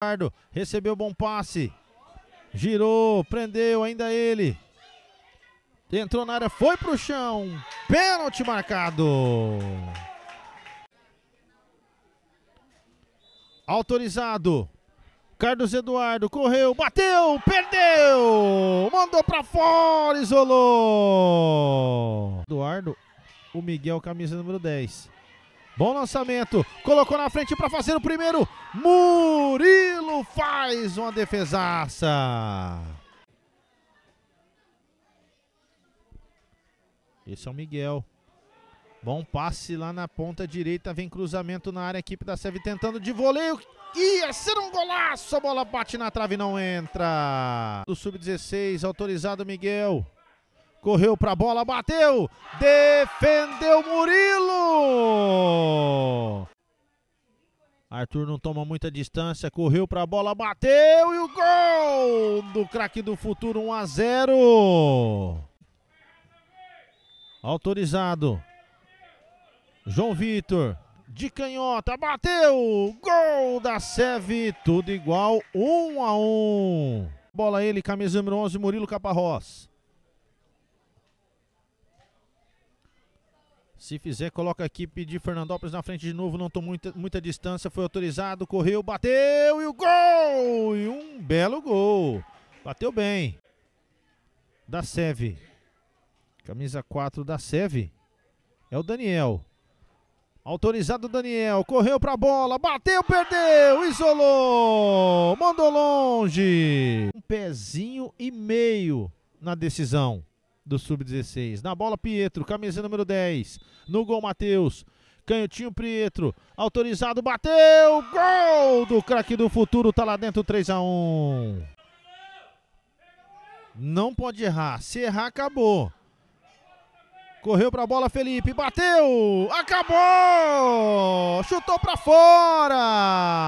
Eduardo recebeu bom passe. Girou, prendeu ainda ele. Entrou na área, foi pro chão. Pênalti marcado. Autorizado. Carlos Eduardo correu, bateu, perdeu. Mandou para fora, isolou. Eduardo, o Miguel, camisa número 10. Bom lançamento, colocou na frente para fazer o primeiro. mu faz uma defesaça. Esse é o Miguel. Bom passe lá na ponta direita, vem cruzamento na área, equipe da Seve tentando de voleio. Ia é ser um golaço, a bola bate na trave e não entra. Do sub-16, autorizado Miguel. Correu para a bola, bateu, defendeu Murilo. Arthur não toma muita distância, correu para a bola, bateu e o gol do craque do futuro 1 a 0. Autorizado. João Vitor de canhota, bateu! Gol da Seve, tudo igual, 1 um a 1. Um. Bola ele, camisa número 11, Murilo Caparrós. Se fizer, coloca a equipe de Fernandópolis na frente de novo. Não tomou muita, muita distância, foi autorizado, correu, bateu e o gol! E um belo gol. Bateu bem. Da Seve. Camisa 4 da Seve. É o Daniel. Autorizado o Daniel, correu para a bola, bateu, perdeu, isolou, mandou longe. Um pezinho e meio na decisão do Sub-16. Na bola, Pietro, camisa número 10. No gol, Matheus. Canhotinho Pietro, autorizado, bateu! Gol do craque do futuro, tá lá dentro 3 a 1. Não pode errar, se errar acabou. Correu pra bola Felipe, bateu! Acabou! Chutou pra fora!